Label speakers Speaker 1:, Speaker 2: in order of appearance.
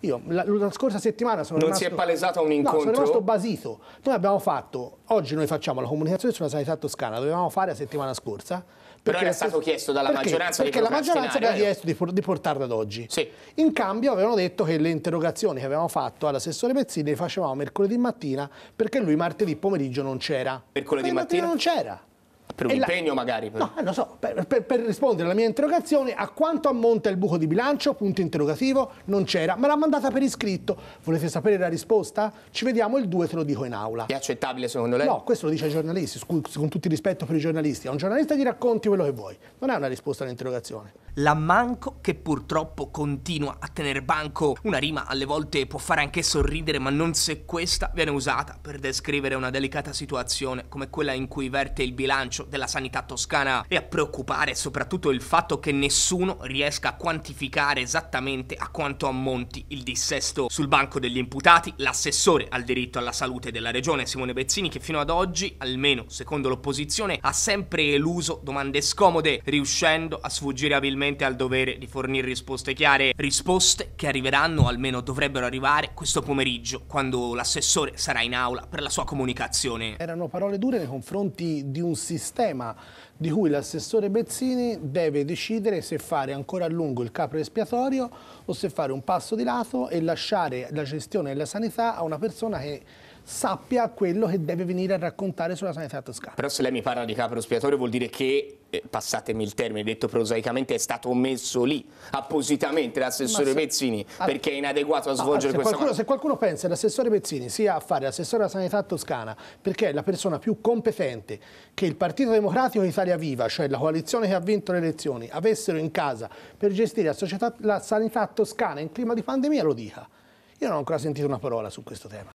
Speaker 1: Io la, la scorsa settimana sono non rimasto... Non si è palesato un incontro? No, sono rimasto basito. Noi abbiamo fatto, oggi noi facciamo la comunicazione sulla sanità toscana, dovevamo fare la settimana scorsa. Però era stato
Speaker 2: chiesto dalla perché? maggioranza perché di Perché la maggioranza aveva chiesto
Speaker 1: di, di portarla ad oggi. Sì. In cambio avevano detto che le interrogazioni che avevamo fatto all'assessore Pezzini le facevamo mercoledì mattina perché lui martedì pomeriggio non c'era. Mercoledì mattina? non c'era. Per un e impegno la... magari? Per... No, non eh, so, per, per, per, rispondere alla mia interrogazione, a quanto ammonta il buco di bilancio? Punto interrogativo, non c'era, me l'ha mandata per iscritto. Volete sapere la risposta? Ci vediamo il 2, te lo dico in aula. È
Speaker 2: accettabile secondo lei? No,
Speaker 1: questo lo dice ai giornalisti, con tutto il rispetto per i giornalisti. A un giornalista gli racconti quello che vuoi, non
Speaker 2: è una risposta all'interrogazione. L'ammanco che purtroppo continua a tenere banco, una rima alle volte può fare anche sorridere, ma non se questa viene usata per descrivere una delicata situazione come quella in cui verte il bilancio bilancio della sanità toscana e a preoccupare soprattutto il fatto che nessuno riesca a quantificare esattamente a quanto ammonti il dissesto. Sul banco degli imputati l'assessore al diritto alla salute della regione Simone Bezzini che fino ad oggi, almeno secondo l'opposizione, ha sempre eluso domande scomode, riuscendo a sfuggire abilmente al dovere di fornire risposte chiare, risposte che arriveranno, o almeno dovrebbero arrivare, questo pomeriggio, quando l'assessore sarà in aula per la sua comunicazione.
Speaker 1: Erano parole dure nei confronti di un sistema sistema di cui l'assessore Bezzini deve decidere se fare ancora a lungo il capo espiatorio o se fare un passo di lato e lasciare la gestione della sanità a una persona che sappia quello che deve venire a raccontare sulla sanità toscana.
Speaker 2: Però se lei mi parla di capo espiatorio vuol dire che, eh, passatemi il termine, detto prosaicamente, è stato messo lì appositamente l'assessore Pezzini ah. perché è inadeguato a svolgere allora, questa qualcuno,
Speaker 1: Se qualcuno pensa che l'assessore Pezzini sia a fare l'assessore della sanità toscana perché è la persona più competente che il Partito Democratico Italia Viva, cioè la coalizione che ha vinto le elezioni, avessero in casa per gestire la, società, la sanità toscana in clima di pandemia, lo dica. Io non ho ancora sentito una parola su questo tema.